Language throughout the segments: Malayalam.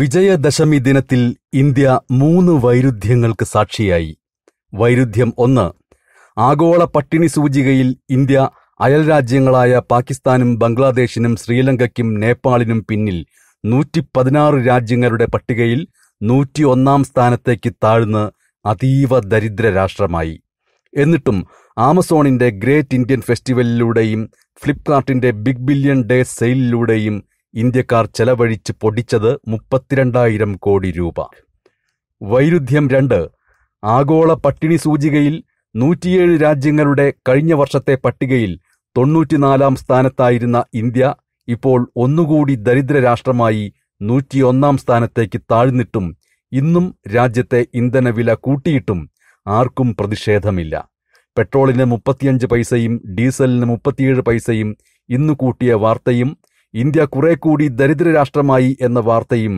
വിജയദശമി ദിനത്തിൽ ഇന്ത്യ മൂന്ന് വൈരുദ്ധ്യങ്ങൾക്ക് സാക്ഷിയായി വൈരുദ്ധ്യം ഒന്ന് ആഗോള പട്ടിണി സൂചികയിൽ ഇന്ത്യ അയൽ രാജ്യങ്ങളായ പാകിസ്ഥാനും ബംഗ്ലാദേശിനും ശ്രീലങ്കയ്ക്കും നേപ്പാളിനും പിന്നിൽ നൂറ്റി പതിനാറ് രാജ്യങ്ങളുടെ പട്ടികയിൽ നൂറ്റി ഒന്നാം സ്ഥാനത്തേക്ക് താഴ്ന്ന് അതീവ ദരിദ്ര രാഷ്ട്രമായി എന്നിട്ടും ആമസോണിന്റെ ഗ്രേറ്റ് ഇന്ത്യൻ ഫെസ്റ്റിവലിലൂടെയും ഫ്ലിപ്കാർട്ടിന്റെ ബിഗ് ബില്യൺ ഡേ സെയിലിലൂടെയും ഇന്ത്യക്കാർ ചെലവഴിച്ച് പൊടിച്ചത് മുപ്പത്തിരണ്ടായിരം കോടി രൂപ വൈരുദ്ധ്യം രണ്ട് ആഗോള പട്ടിണി സൂചികയിൽ നൂറ്റിയേഴ് രാജ്യങ്ങളുടെ കഴിഞ്ഞ വർഷത്തെ പട്ടികയിൽ തൊണ്ണൂറ്റിനാലാം സ്ഥാനത്തായിരുന്ന ഇന്ത്യ ഇപ്പോൾ ഒന്നുകൂടി ദരിദ്ര രാഷ്ട്രമായി നൂറ്റിയൊന്നാം സ്ഥാനത്തേക്ക് താഴ്ന്നിട്ടും ഇന്നും രാജ്യത്തെ ഇന്ധനവില കൂട്ടിയിട്ടും ആർക്കും പ്രതിഷേധമില്ല പെട്രോളിന് മുപ്പത്തിയഞ്ച് പൈസയും ഡീസലിന് മുപ്പത്തിയേഴ് പൈസയും ഇന്നു കൂട്ടിയ വാർത്തയും ഇന്ത്യ കുറെ കൂടി ദരിദ്ര രാഷ്ട്രമായി എന്ന വാർത്തയും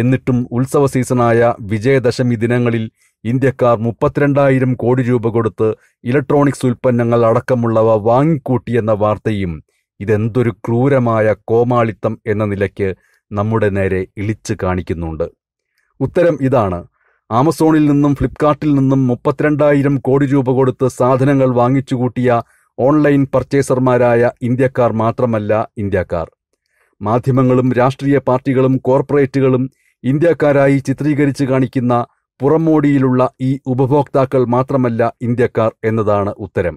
എന്നിട്ടും ഉത്സവ സീസണായ വിജയദശമി ദിനങ്ങളിൽ ഇന്ത്യക്കാർ മുപ്പത്തിരണ്ടായിരം കോടി രൂപ കൊടുത്ത് ഇലക്ട്രോണിക്സ് ഉൽപ്പന്നങ്ങൾ അടക്കമുള്ളവ വാങ്ങിക്കൂട്ടിയെന്ന വാർത്തയും ഇതെന്തൊരു ക്രൂരമായ കോമാളിത്തം എന്ന നിലയ്ക്ക് നമ്മുടെ നേരെ ഇളിച്ചു കാണിക്കുന്നുണ്ട് ഉത്തരം ഇതാണ് ആമസോണിൽ നിന്നും ഫ്ലിപ്കാർട്ടിൽ നിന്നും മുപ്പത്തിരണ്ടായിരം കോടി രൂപ കൊടുത്ത് സാധനങ്ങൾ വാങ്ങിച്ചുകൂട്ടിയ ഓൺലൈൻ പർച്ചേസർമാരായ ഇന്ത്യക്കാർ മാത്രമല്ല ഇന്ത്യക്കാർ മാധ്യമങ്ങളും രാഷ്ട്രീയ പാർട്ടികളും കോർപ്പറേറ്റുകളും ഇന്ത്യക്കാരായി ചിത്രീകരിച്ചു കാണിക്കുന്ന പുറമോടിയിലുള്ള ഈ ഉപഭോക്താക്കൾ മാത്രമല്ല ഇന്ത്യക്കാർ എന്നതാണ് ഉത്തരം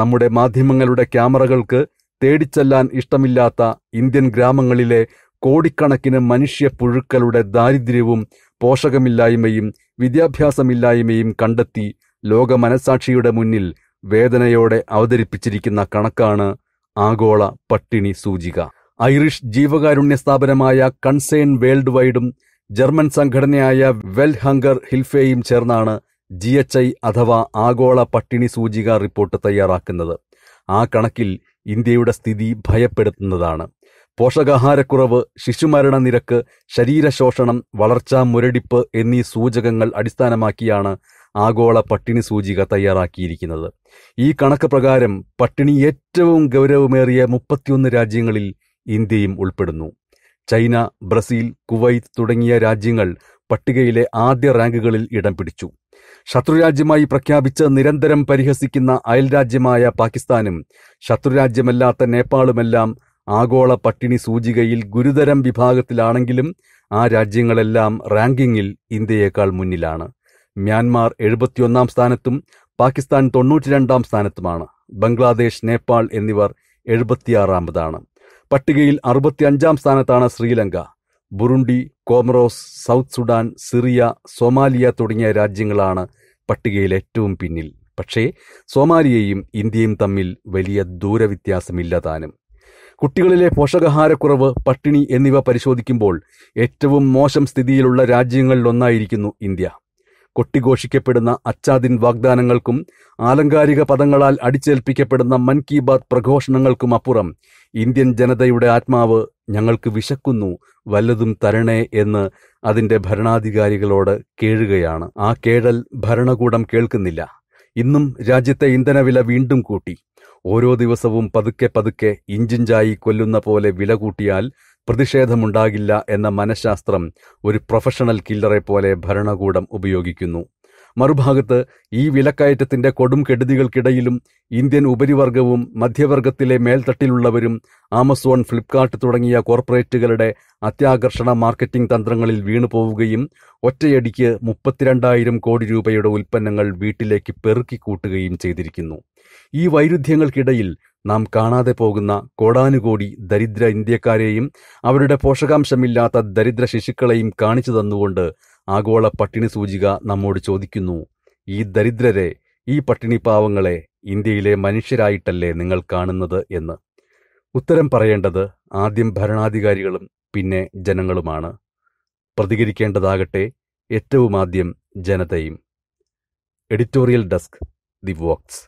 നമ്മുടെ മാധ്യമങ്ങളുടെ ക്യാമറകൾക്ക് തേടിച്ചെല്ലാൻ ഇഷ്ടമില്ലാത്ത ഇന്ത്യൻ ഗ്രാമങ്ങളിലെ കോടിക്കണക്കിന് മനുഷ്യ പുഴുക്കളുടെ ദാരിദ്ര്യവും പോഷകമില്ലായ്മയും വിദ്യാഭ്യാസമില്ലായ്മയും കണ്ടെത്തി ലോക മനസാക്ഷിയുടെ മുന്നിൽ വേദനയോടെ അവതരിപ്പിച്ചിരിക്കുന്ന കണക്കാണ് ആഗോള പട്ടിണി സൂചിക ഐറിഷ് ജീവകാരുണ്യ സ്ഥാപനമായ കൺസേൺ വേൾഡ് വൈഡും ജർമ്മൻ സംഘടനയായ വെൽ ഹംഗർ ഹിൽഫേയും ചേർന്നാണ് ജി എച്ച് ഐ അഥവാ ആഗോള പട്ടിണി സൂചിക റിപ്പോർട്ട് തയ്യാറാക്കുന്നത് ആ കണക്കിൽ ഇന്ത്യയുടെ സ്ഥിതി ഭയപ്പെടുത്തുന്നതാണ് പോഷകാഹാരക്കുറവ് ശിശുമരണ നിരക്ക് ശരീരശോഷണം വളർച്ചാ മുരടിപ്പ് എന്നീ സൂചകങ്ങൾ അടിസ്ഥാനമാക്കിയാണ് ആഗോള പട്ടിണി സൂചിക തയ്യാറാക്കിയിരിക്കുന്നത് ഈ കണക്ക് പ്രകാരം പട്ടിണി ഏറ്റവും ഗൗരവമേറിയ മുപ്പത്തിയൊന്ന് രാജ്യങ്ങളിൽ ഇന്ത്യയും ഉൾപ്പെടുന്നു ചൈന ബ്രസീൽ കുവൈത്ത് തുടങ്ങിയ രാജ്യങ്ങൾ പട്ടികയിലെ ആദ്യ റാങ്കുകളിൽ ഇടം പിടിച്ചു ശത്രുരാജ്യമായി പ്രഖ്യാപിച്ച് നിരന്തരം പരിഹസിക്കുന്ന അയൽരാജ്യമായ പാകിസ്ഥാനും ശത്രുരാജ്യമല്ലാത്ത നേപ്പാളുമെല്ലാം ആഗോള പട്ടിണി സൂചികയിൽ ഗുരുതരം വിഭാഗത്തിലാണെങ്കിലും ആ രാജ്യങ്ങളെല്ലാം റാങ്കിങ്ങിൽ ഇന്ത്യയേക്കാൾ മുന്നിലാണ് മ്യാൻമാർ എഴുപത്തിയൊന്നാം സ്ഥാനത്തും പാകിസ്ഥാൻ തൊണ്ണൂറ്റിരണ്ടാം സ്ഥാനത്തുമാണ് ബംഗ്ലാദേശ് നേപ്പാൾ എന്നിവർ എഴുപത്തിയാറാമതാണ് പട്ടികയിൽ അറുപത്തിയഞ്ചാം സ്ഥാനത്താണ് Sri Lanka Burundi Comoros South Sudan Syria Somalia തുടങ്ങിയ രാജ്യങ്ങളാണ് പട്ടികയിൽ ഏറ്റവും പിന്നിൽ പക്ഷേ സോമാലിയയും ഇന്ത്യയും തമ്മിൽ വലിയ ദൂരവ്യത്യാസമില്ലതാനും കുട്ടികളിലെ പോഷകാഹാരക്കുറവ് പട്ടിണി എന്നിവ പരിശോധിക്കുമ്പോൾ ഏറ്റവും മോശം സ്ഥിതിയിലുള്ള രാജ്യങ്ങളിലൊന്നായിരിക്കുന്നു ഇന്ത്യ കൊട്ടിഘോഷിക്കപ്പെടുന്ന അച്ചാദിൻ വാഗ്ദാനങ്ങൾക്കും ആലങ്കാരിക പദങ്ങളാൽ അടിച്ചേൽപ്പിക്കപ്പെടുന്ന മൻ കി ബാത് പ്രഘോഷണങ്ങൾക്കും അപ്പുറം ഇന്ത്യൻ ജനതയുടെ ആത്മാവ് ഞങ്ങൾക്ക് വിശക്കുന്നു വല്ലതും തരണേ എന്ന് അതിന്റെ ഭരണാധികാരികളോട് കേഴുകയാണ് ആ കേഴൽ ഭരണകൂടം കേൾക്കുന്നില്ല ഇന്നും രാജ്യത്തെ ഇന്ധനവില വീണ്ടും കൂട്ടി ഓരോ ദിവസവും പതുക്കെ പതുക്കെ ഇഞ്ചിഞ്ചായി കൊല്ലുന്ന പോലെ വില കൂട്ടിയാൽ പ്രതിഷേധമുണ്ടാകില്ല എന്ന മനഃശാസ്ത്രം ഒരു പ്രൊഫഷണൽ കില്ലറെ പോലെ ഭരണകൂടം ഉപയോഗിക്കുന്നു മറുഭാഗത്ത് ഈ വിലക്കയറ്റത്തിന്റെ കൊടും കെടുതികൾക്കിടയിലും ഇന്ത്യൻ ഉപരിവർഗവും മധ്യവർഗത്തിലെ മേൽത്തട്ടിലുള്ളവരും ആമസോൺ ഫ്ലിപ്കാർട്ട് തുടങ്ങിയ കോർപ്പറേറ്റുകളുടെ അത്യാകർഷണ മാർക്കറ്റിംഗ് തന്ത്രങ്ങളിൽ വീണുപോവുകയും ഒറ്റയടിക്ക് മുപ്പത്തിരണ്ടായിരം കോടി രൂപയുടെ ഉൽപ്പന്നങ്ങൾ വീട്ടിലേക്ക് പെറുക്കിക്കൂട്ടുകയും ചെയ്തിരിക്കുന്നു ഈ വൈരുദ്ധ്യങ്ങൾക്കിടയിൽ നാം കാണാതെ പോകുന്ന കോടാനുകോടി ദരിദ്ര ഇന്ത്യക്കാരെയും അവരുടെ പോഷകാംശമില്ലാത്ത ദരിദ്ര ശിശുക്കളെയും കാണിച്ചു തന്നുകൊണ്ട് ആഗോള പട്ടിണി സൂചിക നമ്മോട് ചോദിക്കുന്നു ഈ ദരിദ്രരെ ഈ പട്ടിണി പാവങ്ങളെ ഇന്ത്യയിലെ മനുഷ്യരായിട്ടല്ലേ നിങ്ങൾ കാണുന്നത് എന്ന് ഉത്തരം പറയേണ്ടത് ആദ്യം ഭരണാധികാരികളും പിന്നെ ജനങ്ങളുമാണ് പ്രതികരിക്കേണ്ടതാകട്ടെ ഏറ്റവും ആദ്യം ജനതയും എഡിറ്റോറിയൽ ഡെസ്ക് ദി വോക്സ്